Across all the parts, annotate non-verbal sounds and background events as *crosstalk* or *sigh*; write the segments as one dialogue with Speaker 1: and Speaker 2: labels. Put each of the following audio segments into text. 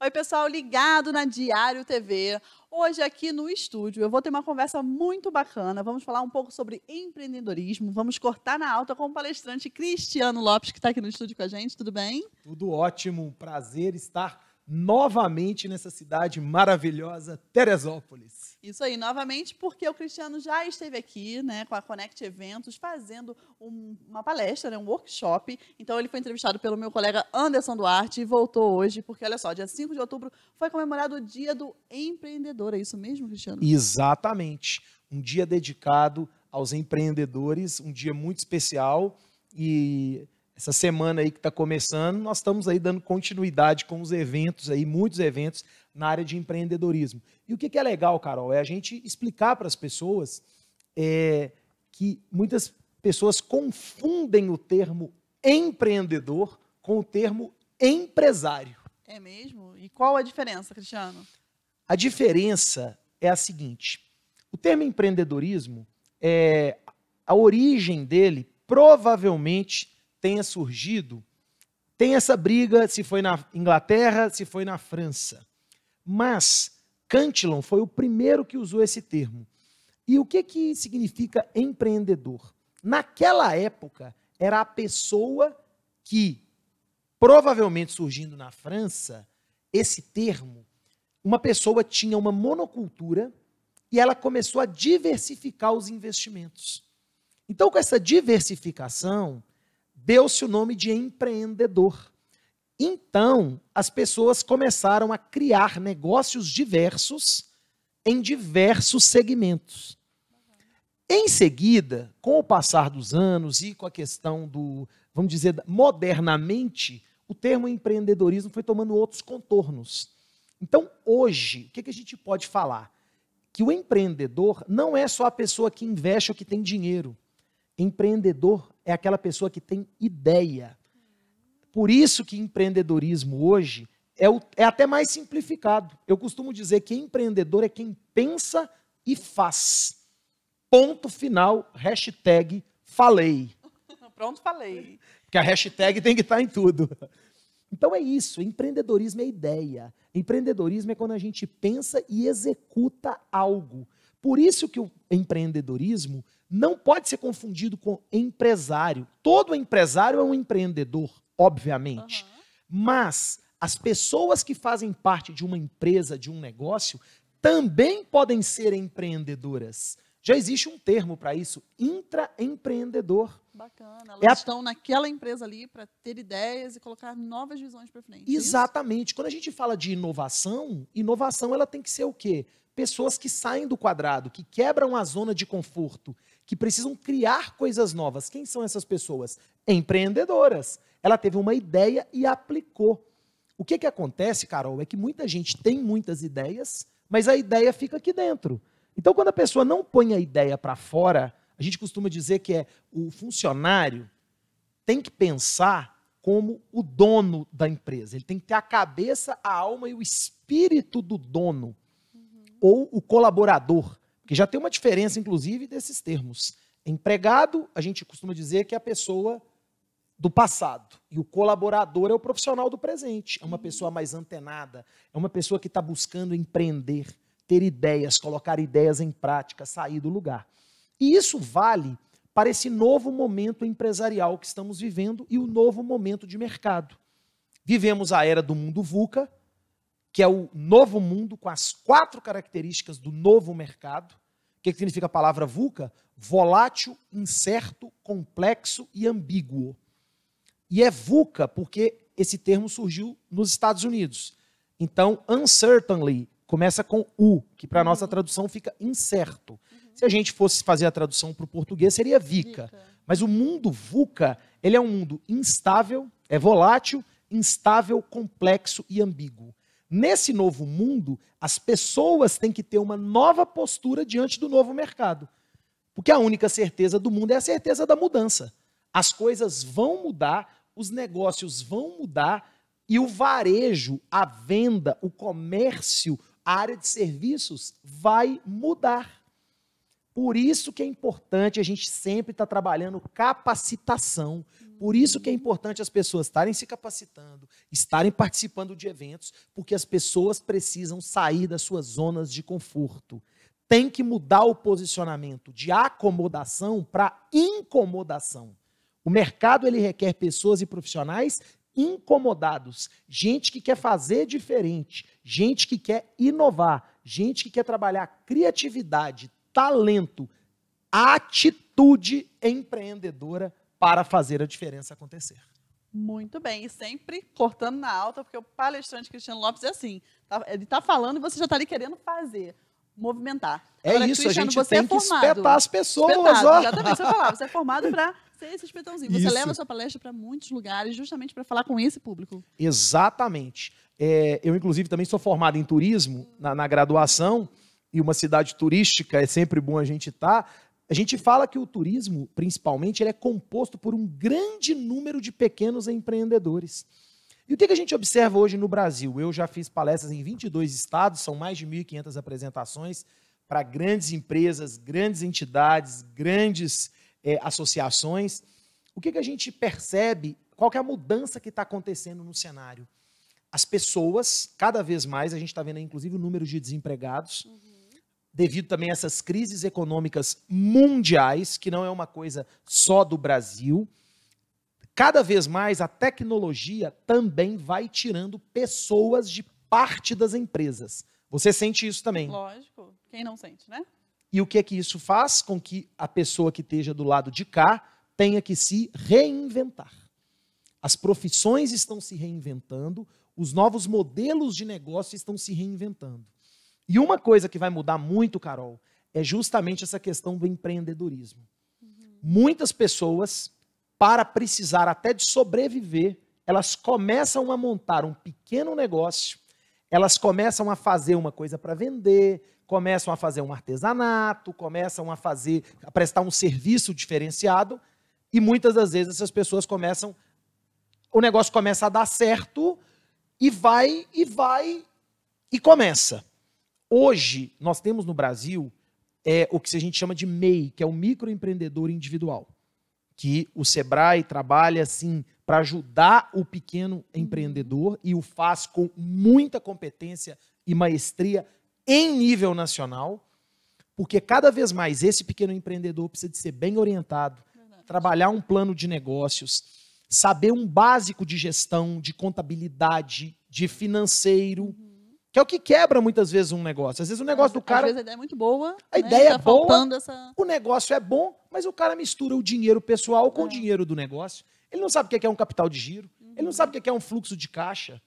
Speaker 1: Oi, pessoal, ligado na Diário TV. Hoje aqui no estúdio eu vou ter uma conversa muito bacana. Vamos falar um pouco sobre empreendedorismo. Vamos cortar na alta com o palestrante Cristiano Lopes, que está aqui no estúdio com a gente. Tudo bem?
Speaker 2: Tudo ótimo. Prazer estar novamente nessa cidade maravilhosa, Teresópolis.
Speaker 1: Isso aí, novamente, porque o Cristiano já esteve aqui, né, com a Connect Eventos, fazendo um, uma palestra, né, um workshop. Então, ele foi entrevistado pelo meu colega Anderson Duarte e voltou hoje, porque olha só, dia 5 de outubro foi comemorado o Dia do Empreendedor. É isso mesmo, Cristiano?
Speaker 2: Exatamente. Um dia dedicado aos empreendedores, um dia muito especial e essa semana aí que está começando, nós estamos aí dando continuidade com os eventos aí, muitos eventos na área de empreendedorismo. E o que, que é legal, Carol, é a gente explicar para as pessoas é, que muitas pessoas confundem o termo empreendedor com o termo empresário.
Speaker 1: É mesmo? E qual a diferença, Cristiano?
Speaker 2: A diferença é a seguinte: o termo empreendedorismo, é, a origem dele provavelmente tenha surgido, tem essa briga se foi na Inglaterra, se foi na França. Mas Cantillon foi o primeiro que usou esse termo. E o que, que significa empreendedor? Naquela época, era a pessoa que, provavelmente surgindo na França, esse termo, uma pessoa tinha uma monocultura e ela começou a diversificar os investimentos. Então, com essa diversificação, deu-se o nome de empreendedor. Então, as pessoas começaram a criar negócios diversos em diversos segmentos. Em seguida, com o passar dos anos e com a questão do, vamos dizer, modernamente, o termo empreendedorismo foi tomando outros contornos. Então, hoje, o que, a gente pode falar? Que o empreendedor não é só a pessoa que investe ou que tem dinheiro. Empreendedor é aquela pessoa que tem ideia. Por isso que empreendedorismo hoje é, o, é até mais simplificado. Eu costumo dizer que empreendedor é quem pensa e faz. Ponto final, hashtag falei. *laughs* Pronto, falei. Porque a hashtag tem que estar em tudo. Então é isso, empreendedorismo é ideia. Empreendedorismo é quando a gente pensa e executa algo. Por isso que o empreendedorismo não pode ser confundido com empresário. Todo empresário é um empreendedor, obviamente. Uhum. Mas as pessoas que fazem parte de uma empresa, de um negócio, também podem ser empreendedoras. Já existe um termo para isso, intraempreendedor. Bacana. Elas é a... estão
Speaker 1: naquela empresa ali para ter ideias e colocar novas visões para frente. É
Speaker 2: Exatamente. Quando a gente fala de inovação, inovação ela tem que ser o quê? Pessoas que saem do quadrado, que quebram a zona de conforto, que precisam criar coisas novas. Quem são essas pessoas? Empreendedoras. Ela teve uma ideia e aplicou. O que, que acontece, Carol, é que muita gente tem muitas ideias, mas a ideia fica aqui dentro. Então, quando a pessoa não põe a ideia para fora, a gente costuma dizer que é o funcionário tem que pensar como o dono da empresa. Ele tem que ter a cabeça, a alma e o espírito do dono uhum. ou o colaborador. Porque já tem uma diferença, inclusive, desses termos. Empregado, a gente costuma dizer que é a pessoa do passado. E o colaborador é o profissional do presente. É uma pessoa mais antenada, é uma pessoa que está buscando empreender, ter ideias, colocar ideias em prática, sair do lugar. E isso vale para esse novo momento empresarial que estamos vivendo e o novo momento de mercado. Vivemos a era do mundo VUCA, que é o novo mundo com as quatro características do novo mercado. O que, que significa a palavra VUCA? Volátil, incerto, complexo e ambíguo. E é VUCA porque esse termo surgiu nos Estados Unidos. Então, uncertainly começa com U, que para nossa uhum. tradução fica incerto. Uhum. Se a gente fosse fazer a tradução para o português, seria VICA. Vica. Mas o mundo VUCA, ele é um mundo instável, é volátil, instável, complexo e ambíguo. Nesse novo mundo, as pessoas têm que ter uma nova postura diante do novo mercado. Porque a única certeza do mundo é a certeza da mudança. As coisas vão mudar, os negócios vão mudar e o varejo, a venda, o comércio, a área de serviços vai mudar. Por isso que é importante a gente sempre estar tá trabalhando capacitação. Por isso que é importante as pessoas estarem se capacitando, estarem participando de eventos, porque as pessoas precisam sair das suas zonas de conforto. Tem que mudar o posicionamento de acomodação para incomodação. O mercado ele requer pessoas e profissionais incomodados, gente que quer fazer diferente, gente que quer inovar, gente que quer trabalhar criatividade, talento, atitude empreendedora para fazer a diferença acontecer.
Speaker 1: Muito bem, e sempre cortando na alta, porque o palestrante Cristiano Lopes é assim, tá, ele está falando e você já está ali querendo fazer, movimentar. É Agora, isso, a gente tem é que espetar
Speaker 2: as pessoas. ó. Exatamente, você, é falava você é formado para
Speaker 1: *laughs* ser esse espetãozinho. Você isso. leva a sua palestra para muitos lugares justamente para falar com esse público.
Speaker 2: Exatamente. É, eu, inclusive, também sou formado em turismo na, na graduação, e uma cidade turística é sempre bom a gente estar. Tá. A gente fala que o turismo, principalmente, ele é composto por um grande número de pequenos empreendedores. E o que a gente observa hoje no Brasil? Eu já fiz palestras em 22 estados, são mais de 1.500 apresentações para grandes empresas, grandes entidades, grandes é, associações. O que a gente percebe? Qual é a mudança que está acontecendo no cenário? As pessoas, cada vez mais, a gente está vendo inclusive o número de desempregados. Uhum devido também a essas crises econômicas mundiais, que não é uma coisa só do Brasil. Cada vez mais a tecnologia também vai tirando pessoas de parte das empresas. Você sente isso também?
Speaker 1: Lógico, quem não sente, né?
Speaker 2: E o que é que isso faz com que a pessoa que esteja do lado de cá tenha que se reinventar? As profissões estão se reinventando, os novos modelos de negócio estão se reinventando. E uma coisa que vai mudar muito, Carol, é justamente essa questão do empreendedorismo. Uhum. Muitas pessoas, para precisar até de sobreviver, elas começam a montar um pequeno negócio, elas começam a fazer uma coisa para vender, começam a fazer um artesanato, começam a fazer, a prestar um serviço diferenciado, e muitas das vezes essas pessoas começam o negócio começa a dar certo e vai e vai e começa. Hoje, nós temos no Brasil é, o que a gente chama de MEI, que é o microempreendedor individual, que o Sebrae trabalha assim para ajudar o pequeno empreendedor e o faz com muita competência e maestria em nível nacional, porque cada vez mais esse pequeno empreendedor precisa de ser bem orientado, trabalhar um plano de negócios, saber um básico de gestão, de contabilidade, de financeiro. Uhum que é o que quebra muitas vezes um negócio. Às vezes o negócio do cara. Às vezes a
Speaker 1: ideia é muito boa. A né? ideia tá é boa. Essa...
Speaker 2: O negócio é bom, mas o cara mistura o dinheiro pessoal com é. o dinheiro do negócio. Ele não sabe o que é, é um capital de giro. Uhum. Ele não uhum. sabe o é que é um fluxo de caixa.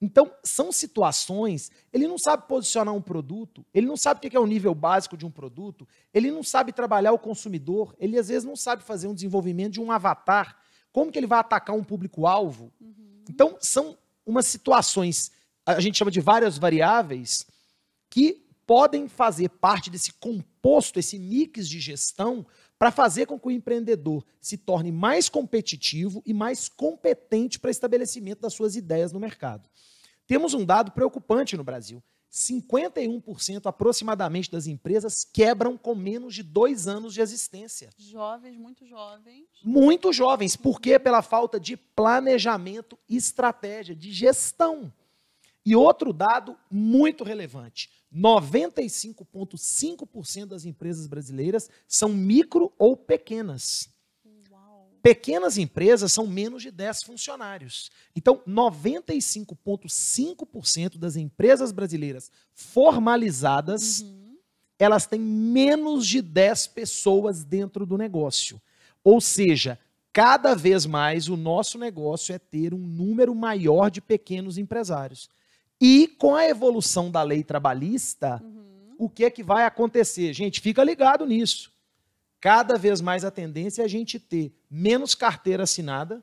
Speaker 2: Então, são situações, ele não sabe posicionar um produto, ele não sabe o é que é o nível básico de um produto, ele não sabe trabalhar o consumidor, ele às vezes não sabe fazer um desenvolvimento de um avatar, como que ele vai atacar um público-alvo. Uhum. Então, são umas situações a gente chama de várias variáveis, que podem fazer parte desse composto, esse mix de gestão, para fazer com que o empreendedor se torne mais competitivo e mais competente para estabelecimento das suas ideias no mercado. Temos um dado preocupante no Brasil. 51% aproximadamente das empresas quebram com menos de dois anos de existência. Jovens, muito jovens. Muito jovens, porque pela falta de planejamento, estratégia, de gestão. E outro dado muito relevante: 95,5% das empresas brasileiras são micro ou pequenas. Pequenas empresas são menos de 10 funcionários. Então, 95,5% das empresas brasileiras formalizadas, uhum. elas têm menos de 10 pessoas dentro do negócio. Ou seja, cada vez mais o nosso negócio é ter um número maior de pequenos empresários. E com a evolução da lei trabalhista, uhum. o que é que vai acontecer? Gente, fica ligado nisso. Cada vez mais a tendência é a gente ter menos carteira assinada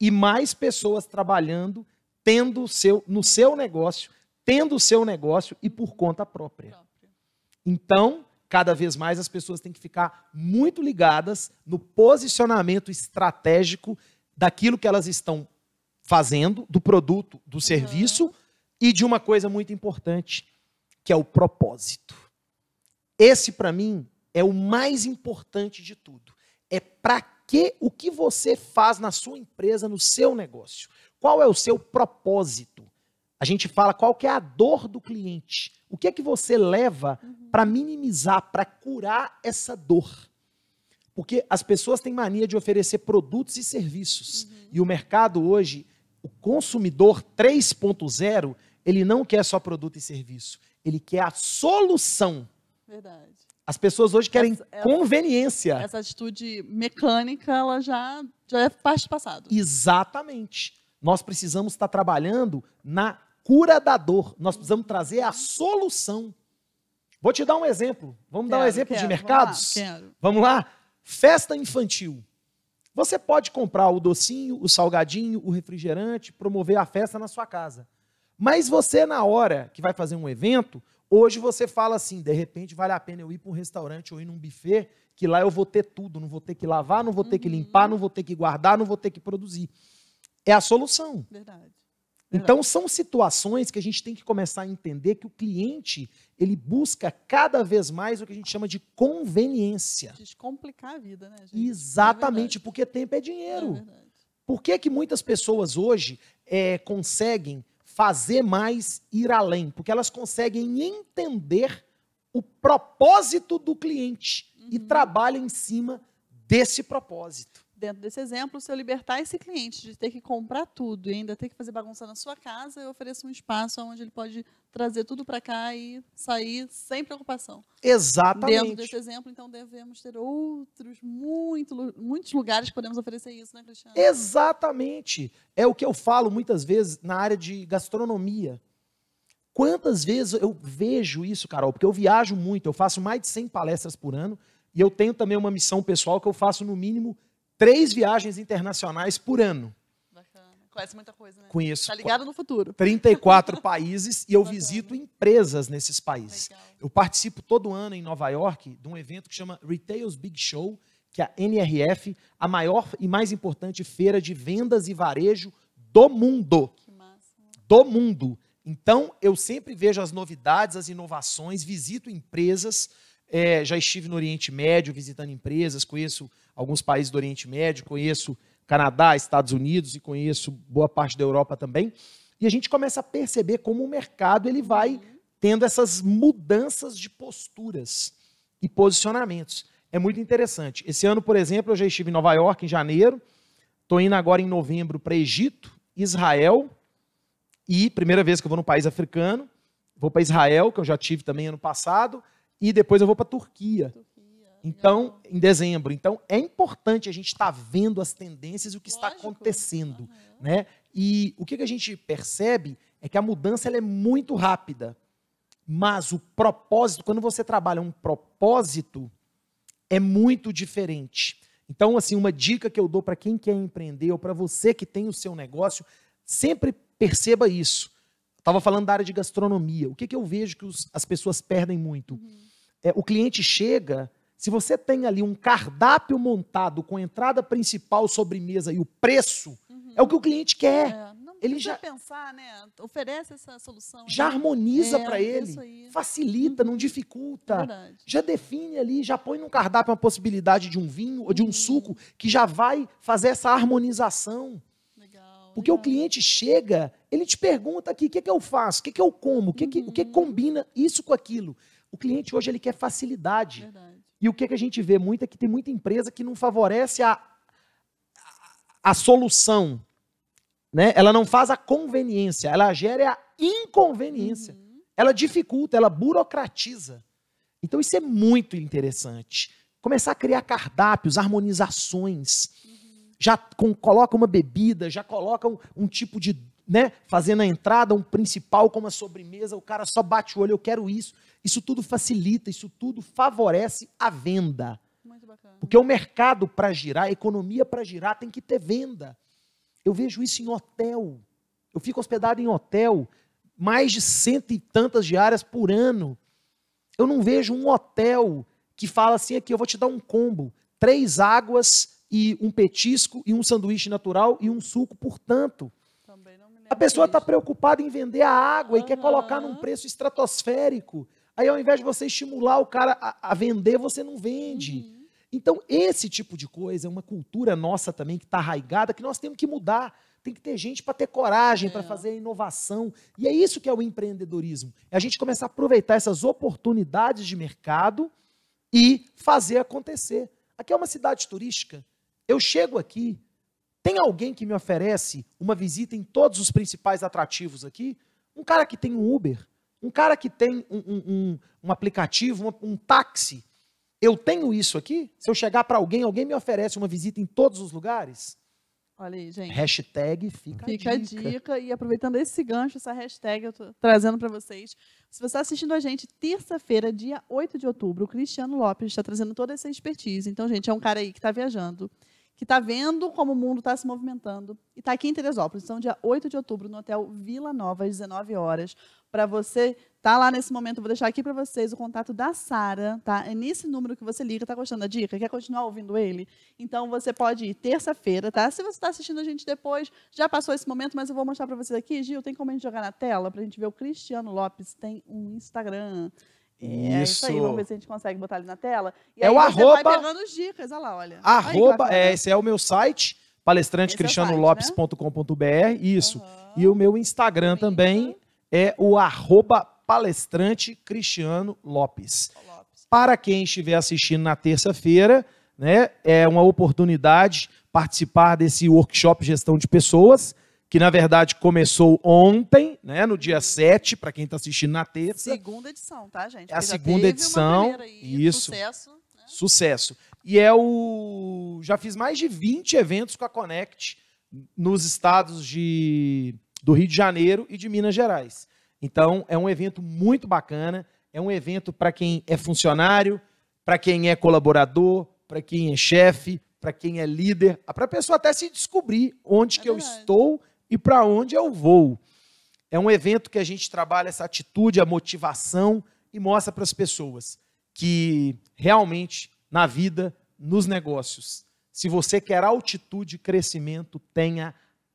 Speaker 2: e mais pessoas trabalhando, tendo seu, no seu negócio, tendo o seu negócio e por conta própria. Então, cada vez mais as pessoas têm que ficar muito ligadas no posicionamento estratégico daquilo que elas estão fazendo, do produto, do serviço, uhum e de uma coisa muito importante, que é o propósito. Esse, para mim, é o mais importante de tudo. É para que o que você faz na sua empresa, no seu negócio? Qual é o seu propósito? A gente fala qual é a dor do cliente. O que é que você leva uhum. para minimizar, para curar essa dor? Porque as pessoas têm mania de oferecer produtos e serviços. Uhum. E o mercado hoje, o consumidor 3.0, ele não quer só produto e serviço, ele quer a solução. Verdade. As pessoas hoje querem essa, essa, conveniência. Essa
Speaker 1: atitude mecânica, ela já, já é
Speaker 2: parte do passado. Exatamente. Nós precisamos estar trabalhando na cura da dor. Nós precisamos trazer a solução. Vou te dar um exemplo. Vamos quero, dar um exemplo quero, de mercados? Vamos lá, vamos lá? Festa infantil. Você pode comprar o docinho, o salgadinho, o refrigerante, promover a festa na sua casa. Mas você, na hora que vai fazer um evento, hoje você fala assim: de repente vale a pena eu ir para um restaurante ou ir num buffet, que lá eu vou ter tudo, não vou ter que lavar, não vou ter que uhum. limpar, não vou ter que guardar, não vou ter que produzir. É a solução. Verdade. Então são situações que a gente tem que começar a entender que o cliente ele busca cada vez mais o que a gente chama de conveniência.
Speaker 1: Descomplicar a vida, né?
Speaker 2: Gente? Exatamente, é porque tempo é dinheiro. É Por que, que muitas pessoas hoje é, conseguem fazer mais, ir além, porque elas conseguem entender o propósito do cliente uhum. e trabalham em cima desse propósito. Dentro desse exemplo,
Speaker 1: se eu libertar esse cliente de ter que comprar tudo e ainda ter que fazer bagunça na sua casa, eu ofereço um espaço onde ele pode trazer tudo para cá e sair sem preocupação.
Speaker 2: Exatamente. Dentro desse
Speaker 1: exemplo, então devemos ter outros muito, muitos lugares que podemos oferecer isso, né,
Speaker 2: Cristiano? Exatamente. É o que eu falo muitas vezes na área de gastronomia. Quantas vezes eu vejo isso, Carol? Porque eu viajo muito, eu faço mais de 100 palestras por ano e eu tenho também uma missão pessoal que eu faço no mínimo três viagens internacionais por ano.
Speaker 1: Conhece muita coisa, né? Conheço. Tá ligado no futuro.
Speaker 2: 34 países e eu visito empresas nesses países. Legal. Eu participo todo ano em Nova York de um evento que chama Retail's Big Show, que é a NRF, a maior e mais importante feira de vendas e varejo do mundo. Que massa. Do mundo. Então, eu sempre vejo as novidades, as inovações, visito empresas. É, já estive no Oriente Médio visitando empresas, conheço alguns países do Oriente Médio, conheço Canadá, Estados Unidos e conheço boa parte da Europa também. E a gente começa a perceber como o mercado ele vai uhum. tendo essas mudanças de posturas e posicionamentos. É muito interessante. Esse ano, por exemplo, eu já estive em Nova York em janeiro, estou indo agora em novembro para Egito, Israel e primeira vez que eu vou num país africano, vou para Israel, que eu já tive também ano passado, e depois eu vou para Turquia. Então, em dezembro. Então, é importante a gente estar tá vendo as tendências e o que Lógico. está acontecendo. Uhum. Né? E o que, que, a gente percebe é que a mudança é muito rápida. Mas o propósito, quando você trabalha um propósito, é muito diferente. Então, assim, uma dica que eu dou para quem quer empreender ou para você que tem o seu negócio, sempre perceba isso. Estava falando da área de gastronomia. O que, que eu vejo que os, as pessoas perdem muito? Uhum. É, o cliente chega se você tem ali um cardápio montado com entrada principal, sobremesa e o preço, uhum. é o que o cliente quer. É, não ele já
Speaker 1: pensar, né? Oferece essa
Speaker 2: solução. Né? Já né? harmoniza é, para é ele, facilita, uhum. não dificulta. Verdade. Já define ali, já põe no cardápio uma possibilidade de um vinho ou de um uhum. suco que já vai fazer essa harmonização. Legal, Porque o cliente chega, ele te pergunta aqui, o que, que eu faço? O que, que eu como? O que, que, o que uhum. combina isso com aquilo? O cliente hoje ele quer facilidade. Verdade. E o que, é que a gente vê muito é que tem muita empresa que não favorece a, a, a solução. Né? Ela não faz a conveniência, ela gera a inconveniência. Uhum. Ela dificulta, ela burocratiza. Então isso é muito interessante. Começar a criar cardápios, harmonizações. Uhum. Já com, coloca uma bebida, já coloca um, um tipo de né, fazendo a entrada, um principal como a sobremesa, o cara só bate o olho, eu quero isso. Isso tudo facilita, isso tudo favorece a venda. Porque o mercado para girar, a economia para girar tem que ter venda. Eu vejo isso em hotel. Eu fico hospedado em hotel mais de cento e tantas diárias por ano. Eu não vejo um hotel que fala assim aqui, eu vou te dar um combo, três águas e um petisco e um sanduíche natural e um suco, portanto. A pessoa está preocupada em vender a água uhum. e quer colocar num preço estratosférico. Aí, ao invés de você estimular o cara a, a vender, você não vende. Uhum. Então, esse tipo de coisa é uma cultura nossa também que está arraigada, que nós temos que mudar. Tem que ter gente para ter coragem, é. para fazer inovação. E é isso que é o empreendedorismo. É a gente começar a aproveitar essas oportunidades de mercado e fazer acontecer. Aqui é uma cidade turística. Eu chego aqui, tem alguém que me oferece uma visita em todos os principais atrativos aqui? Um cara que tem um Uber, um cara que tem um, um, um, um aplicativo, um, um táxi. Eu tenho isso aqui? Se eu chegar para alguém, alguém me oferece uma visita em todos os lugares? Olha aí, gente. Hashtag fica, fica a dica. a
Speaker 1: dica. E aproveitando esse gancho, essa hashtag eu estou trazendo para vocês. Se você está assistindo a gente, terça-feira, dia 8 de outubro, o Cristiano Lopes está trazendo toda essa expertise. Então, gente, é um cara aí que está viajando que está vendo como o mundo está se movimentando. E está aqui em Teresópolis. Então, dia 8 de outubro, no Hotel Vila Nova, às 19 horas. Para você tá lá nesse momento, vou deixar aqui para vocês o contato da Sara, tá? É nesse número que você liga, Está gostando da dica? Quer continuar ouvindo ele? Então, você pode ir terça-feira, tá? Se você está assistindo a gente depois, já passou esse momento, mas eu vou mostrar para vocês aqui. Gil, tem como a gente jogar na tela para a gente ver o Cristiano Lopes tem um Instagram. Isso. É isso aí, vamos ver se a gente consegue botar ali na tela. E é o arroba. Vai pegando dicas, olha lá, olha. Arroba, tá é,
Speaker 2: esse é o meu site, palestrantecristianolopes.com.br. É né? Isso. Uhum. E o meu Instagram uhum. também é o arroba cristiano Lopes. Para quem estiver assistindo na terça-feira, né, é uma oportunidade participar desse workshop Gestão de Pessoas que na verdade começou ontem, né, no dia 7, para quem está assistindo na terça. Segunda edição, tá, gente? É a segunda edição. Aí, isso. Sucesso. Né? Sucesso. E é o. Já fiz mais de 20 eventos com a Connect nos estados de... do Rio de Janeiro e de Minas Gerais. Então, é um evento muito bacana. É um evento para quem é funcionário, para quem é colaborador, para quem é chefe, para quem é líder, para a pessoa até se descobrir onde é que verdade. eu estou e para onde eu vou. É um evento que a gente trabalha essa atitude, a motivação e mostra para as pessoas que realmente na vida, nos negócios, se você quer altitude e crescimento, tenha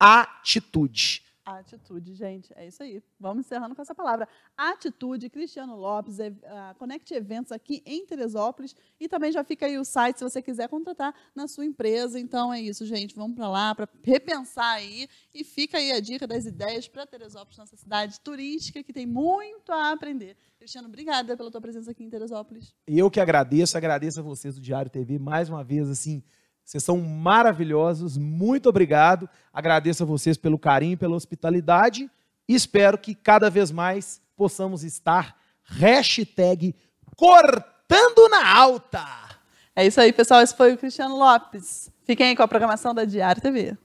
Speaker 2: atitude.
Speaker 1: Atitude, gente, é isso aí. Vamos encerrando com essa palavra. Atitude, Cristiano Lopes, é, uh, Connect Eventos aqui em Teresópolis. E também já fica aí o site se você quiser contratar na sua empresa. Então é isso, gente. Vamos para lá para repensar aí. E fica aí a dica das ideias para Teresópolis, nossa cidade turística, que tem muito a aprender. Cristiano, obrigada pela tua presença aqui em Teresópolis.
Speaker 2: Eu que agradeço, agradeço a vocês do Diário TV mais uma vez, assim. Vocês são maravilhosos, muito obrigado. Agradeço a vocês pelo carinho, pela hospitalidade e espero que cada vez mais possamos estar hashtag cortando na alta. É isso aí, pessoal. Esse foi o Cristiano Lopes. Fiquem aí com a programação da Diário
Speaker 1: TV.